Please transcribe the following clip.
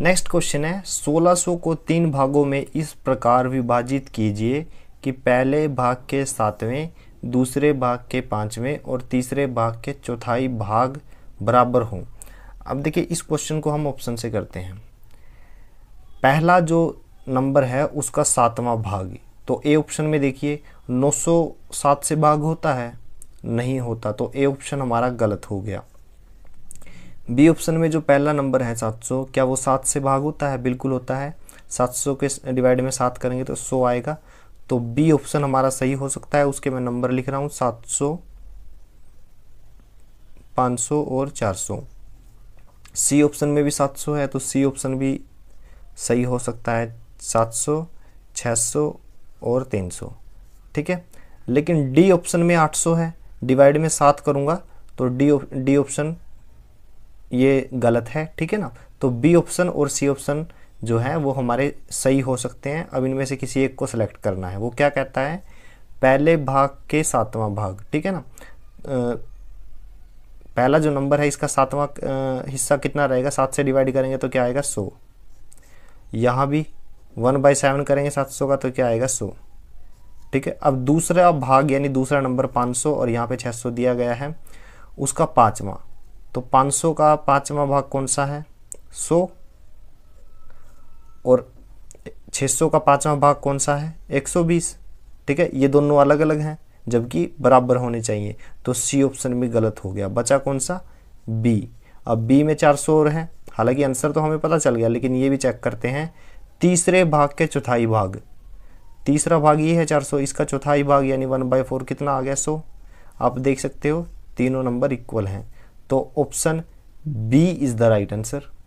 next question है 1600 को तीन भागों में इस प्रकार विभाजित कीजिए कि पहले भाग के सातवें दूसरे भाग के पाँचवें और तीसरे भाग के चौथाई भाग बराबर हों अब देखिए इस क्वेश्चन को हम ऑप्शन से करते हैं पहला जो नंबर है उसका सातवां भाग तो ए ऑप्शन में देखिए 907 से भाग होता है नहीं होता तो ए ऑप्शन हमारा गलत हो गया बी ऑप्शन में जो पहला नंबर है 700 क्या वो सात से भाग होता है बिल्कुल होता है 700 के डिवाइड में सात करेंगे तो सौ आएगा तो बी ऑप्शन हमारा सही हो सकता है उसके मैं नंबर लिख रहा हूँ सात सौ पाँच सौ और चार सौ सी ऑप्शन में भी सात सौ है तो सी ऑप्शन भी सही हो सकता है सात सौ छः सौ और तीन सौ ठीक है लेकिन डी ऑप्शन में आठ सौ है डिवाइड में सात करूँगा तो डी डी ऑप्शन ये गलत है ठीक है ना तो बी ऑप्शन और सी ऑप्शन जो है वो हमारे सही हो सकते हैं अब इनमें से किसी एक को सिलेक्ट करना है वो क्या कहता है पहले भाग के सातवां भाग ठीक है ना पहला जो नंबर है इसका सातवां हिस्सा कितना रहेगा सात से डिवाइड करेंगे तो क्या आएगा सो यहाँ भी वन बाई सेवन करेंगे सात सौ का तो क्या आएगा सो ठीक है अब दूसरा भाग यानी दूसरा नंबर पाँच सौ और यहाँ पे छः सौ दिया गया है उसका पाँचवा तो 500 का पांचवा भाग कौन सा है 100 और 600 का पांचवा भाग कौन सा है 120 ठीक है ये दोनों अलग अलग हैं जबकि बराबर होने चाहिए तो सी ऑप्शन भी गलत हो गया बचा कौन सा बी अब बी में 400 और हैं हालांकि आंसर तो हमें पता चल गया लेकिन ये भी चेक करते हैं तीसरे भाग के चौथाई भाग तीसरा भाग ये है 400 इसका चौथाई भाग यानी वन बाई फोर कितना आ गया सो आप देख सकते हो तीनों नंबर इक्वल हैं तो option B is the right answer